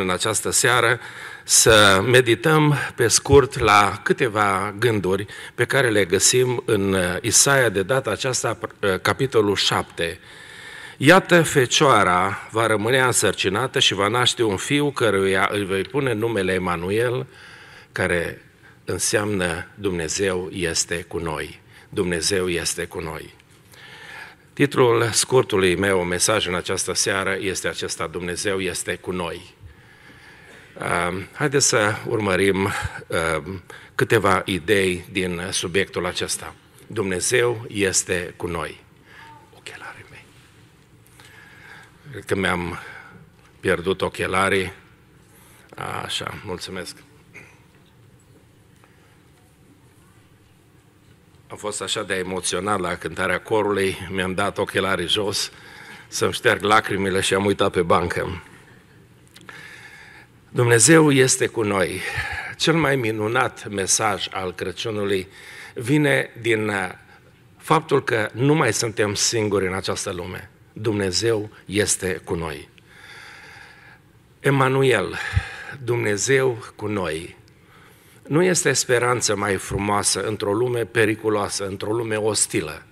în această seară să medităm pe scurt la câteva gânduri pe care le găsim în Isaia de data aceasta, ă, capitolul 7. Iată, fecioara va rămâne însărcinată și va naște un fiu căruia îi vei pune numele Emanuel, care înseamnă Dumnezeu este cu noi. Dumnezeu este cu noi. Titlul scurtului meu mesaj în această seară este acesta, Dumnezeu este cu noi. Haideți să urmărim câteva idei din subiectul acesta. Dumnezeu este cu noi. Ochelarii mei. Cred că mi-am pierdut ochelarii. Așa, mulțumesc. Am fost așa de emoționat la cântarea corului, mi-am dat ochelarii jos să-mi șterg lacrimile și am uitat pe bancă. Dumnezeu este cu noi. Cel mai minunat mesaj al Crăciunului vine din uh, faptul că nu mai suntem singuri în această lume. Dumnezeu este cu noi. Emanuel, Dumnezeu cu noi. Nu este speranță mai frumoasă într-o lume periculoasă, într-o lume ostilă,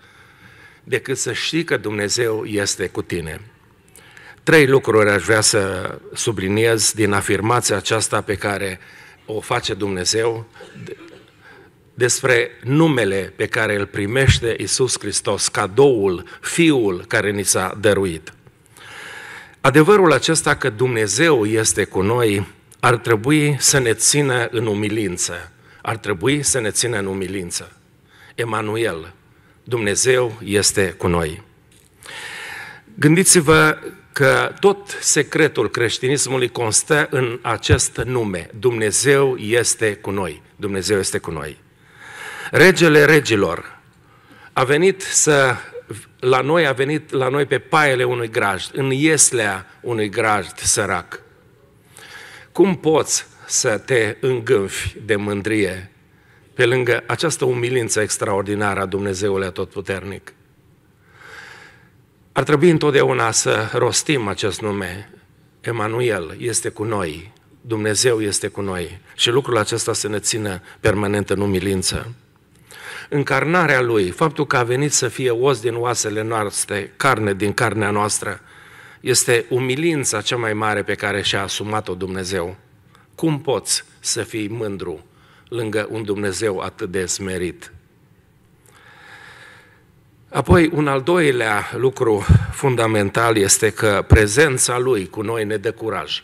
decât să știi că Dumnezeu este cu tine. Trei lucruri aș vrea să subliniez din afirmația aceasta pe care o face Dumnezeu despre numele pe care îl primește Isus Hristos, cadoul, Fiul care ni s-a dăruit. Adevărul acesta că Dumnezeu este cu noi ar trebui să ne țină în umilință. Ar trebui să ne țină în umilință. Emanuel, Dumnezeu este cu noi. Gândiți-vă că tot secretul creștinismului constă în acest nume. Dumnezeu este cu noi. Dumnezeu este cu noi. Regele regilor a venit să la noi a venit la noi pe paiele unui grajd, în ieslea unui grajd sărac. Cum poți să te îngânfi de mândrie pe lângă această umilință extraordinară a Dumnezeului Atotputernic? Ar trebui întotdeauna să rostim acest nume. Emanuel este cu noi, Dumnezeu este cu noi și lucrul acesta să ne țină permanent în umilință. Încarnarea Lui, faptul că a venit să fie os din oasele noastre, carne din carnea noastră, este umilința cea mai mare pe care și-a asumat-o Dumnezeu. Cum poți să fii mândru lângă un Dumnezeu atât de smerit? Apoi, un al doilea lucru fundamental este că prezența Lui cu noi ne dă curaj.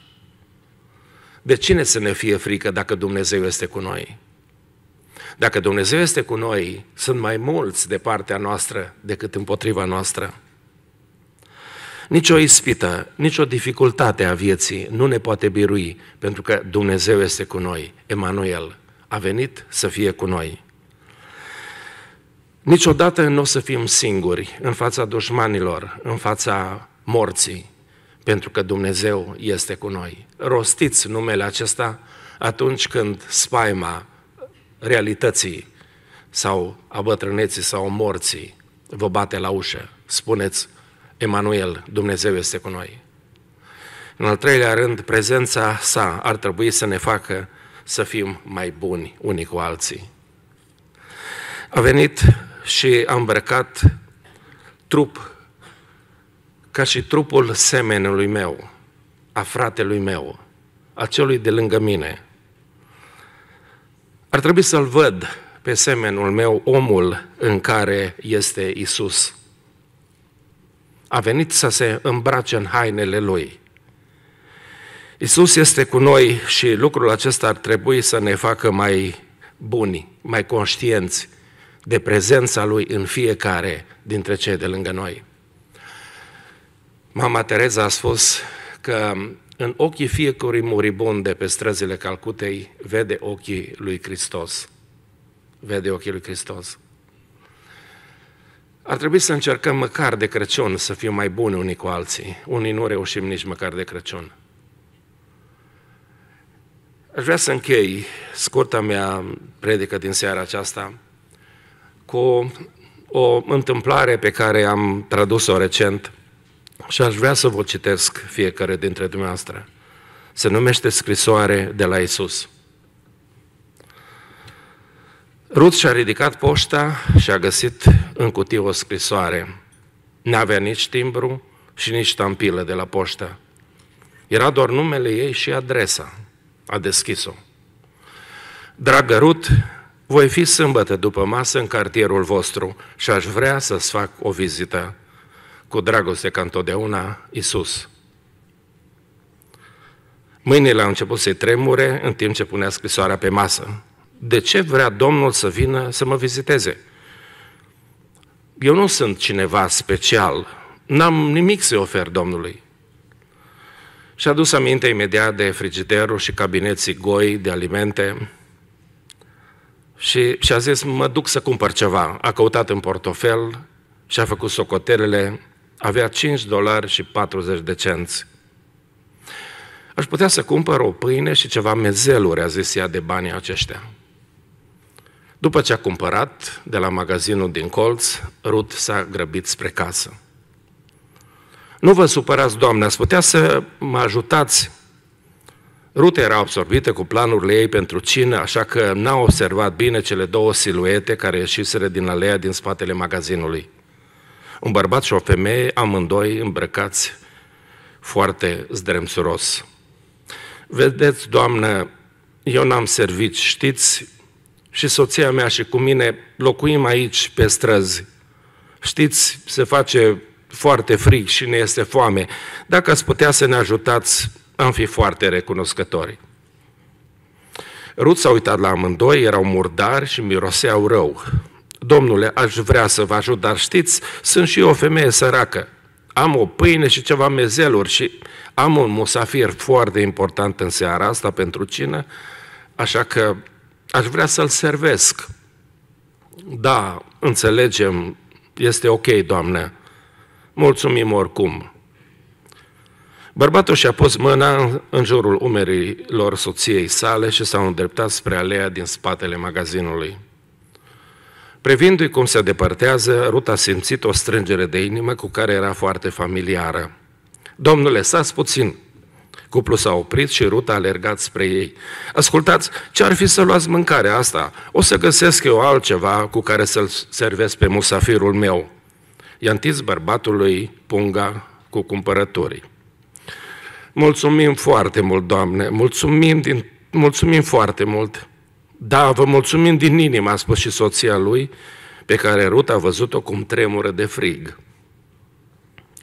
De cine să ne fie frică dacă Dumnezeu este cu noi? Dacă Dumnezeu este cu noi, sunt mai mulți de partea noastră decât împotriva noastră. Nici o ispită, nici o dificultate a vieții nu ne poate birui, pentru că Dumnezeu este cu noi. Emanuel a venit să fie cu noi. Niciodată nu o să fim singuri în fața dușmanilor, în fața morții, pentru că Dumnezeu este cu noi. Rostiți numele acesta atunci când spaima realității sau a bătrâneții sau a morții vă bate la ușă. Spuneți, Emanuel, Dumnezeu este cu noi. În al treilea rând, prezența sa ar trebui să ne facă să fim mai buni unii cu alții. A venit și a îmbrăcat trup ca și trupul semenului meu, a fratelui meu, a celui de lângă mine. Ar trebui să-l văd pe semenul meu, omul în care este Isus. A venit să se îmbrace în hainele lui. Isus este cu noi și lucrul acesta ar trebui să ne facă mai buni, mai conștienți de prezența Lui în fiecare dintre cei de lângă noi. Mama Tereza a spus că în ochii fiecărui moribond de pe străzile Calcutei vede ochii lui Hristos. Vede ochii lui Hristos. Ar trebui să încercăm măcar de Crăciun să fim mai buni unii cu alții. Unii nu reușim nici măcar de Crăciun. Aș vrea să închei scurta mea predică din seara aceasta cu o întâmplare pe care am tradus-o recent și aș vrea să vă citesc fiecare dintre dumneavoastră. Se numește Scrisoare de la Isus. Rut și-a ridicat poșta și a găsit în cutie o scrisoare. N-avea nici timbru și nici tampilă de la poștă. Era doar numele ei și adresa. A deschis-o. Dragă Rut, voi fi sâmbătă după masă în cartierul vostru și aș vrea să-ți fac o vizită cu dragoste ca întotdeauna, Iisus. Mâinile au început să-i tremure în timp ce punea scrisoarea pe masă. De ce vrea Domnul să vină să mă viziteze? Eu nu sunt cineva special, n-am nimic să ofer Domnului. Și-a dus aminte imediat de frigiderul și cabineții goi de alimente, și și-a zis, mă duc să cumpăr ceva. A căutat în portofel și a făcut socotelele, avea 5 dolari și 40 de cenți. Aș putea să cumpăr o pâine și ceva mezeluri, a zis ea, de banii aceștia. După ce a cumpărat de la magazinul din colț, Rut s-a grăbit spre casă. Nu vă supărați, Doamne, ați putea să mă ajutați Ruta era absorbită cu planurile ei pentru cină, așa că n-a observat bine cele două siluete care ieșiseră din alea din spatele magazinului. Un bărbat și o femeie, amândoi îmbrăcați foarte zdremțuros. Vedeți, doamnă, eu n-am servit, știți, și soția mea și cu mine locuim aici pe străzi. Știți, se face foarte frig și ne este foame. Dacă ați putea să ne ajutați, am fi foarte recunoscători. Rut s-a uitat la amândoi, erau murdari și miroseau rău. Domnule, aș vrea să vă ajut, dar știți, sunt și eu o femeie săracă. Am o pâine și ceva mezeluri și am un musafir foarte important în seara asta pentru cină, așa că aș vrea să-l servesc. Da, înțelegem, este ok, doamne. Mulțumim oricum. Bărbatul și-a pus mâna în jurul umerilor soției sale și s-a îndreptat spre alea din spatele magazinului. Privindu-i cum se depărtează, ruta a simțit o strângere de inimă cu care era foarte familiară. Domnule, stați puțin! Cuplul s-a oprit și ruta a alergat spre ei. Ascultați, ce ar fi să luați mâncarea asta? O să găsesc eu altceva cu care să-l servesc pe musafirul meu. I-a întins bărbatului punga cu cumpărătorii. Mulțumim foarte mult, Doamne, mulțumim, din, mulțumim foarte mult. Da, vă mulțumim din inimă, a spus și soția lui, pe care Rut a văzut-o cum tremură de frig.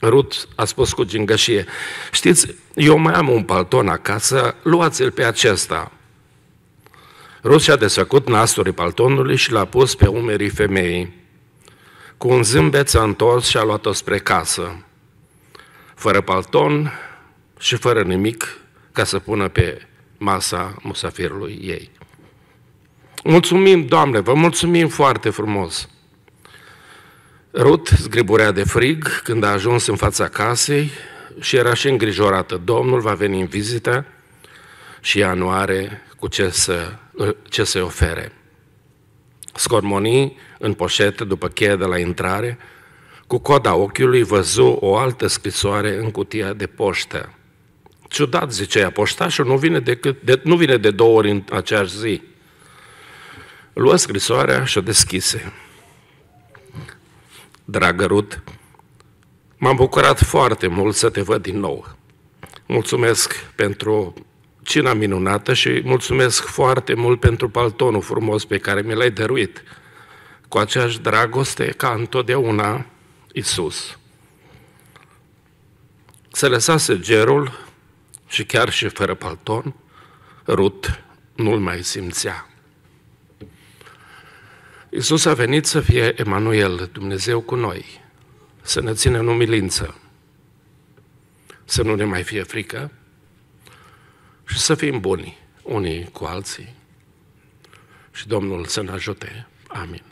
Rut a spus cu gingășie, știți, eu mai am un palton acasă, luați-l pe acesta. Rut și-a desfăcut nasturii paltonului și l-a pus pe umerii femeii. Cu un zâmbet s-a întors și a luat-o spre casă. Fără palton, și fără nimic ca să pună pe masa musafirului ei. Mulțumim, Doamne, vă mulțumim foarte frumos! Rut zgriburea de frig când a ajuns în fața casei și era și îngrijorată. Domnul va veni în vizită și ea nu are cu ce să ce să ofere. Scormoni în poșetă după cheia de la intrare, cu coda ochiului văzu o altă scrisoare în cutia de poștă ciudat, zicea poștașul, nu vine, decât, de, nu vine de două ori în aceeași zi. Luă scrisoarea și o deschise. Dragă Rut, m-am bucurat foarte mult să te văd din nou. Mulțumesc pentru cina minunată și mulțumesc foarte mult pentru paltonul frumos pe care mi l-ai dăruit. Cu aceeași dragoste ca întotdeauna Isus. Se lăsase gerul și chiar și fără palton, Rut nu-l mai simțea. Isus a venit să fie Emanuel, Dumnezeu cu noi, să ne țină în umilință, să nu ne mai fie frică și să fim buni unii cu alții. Și Domnul să ne ajute. Amin.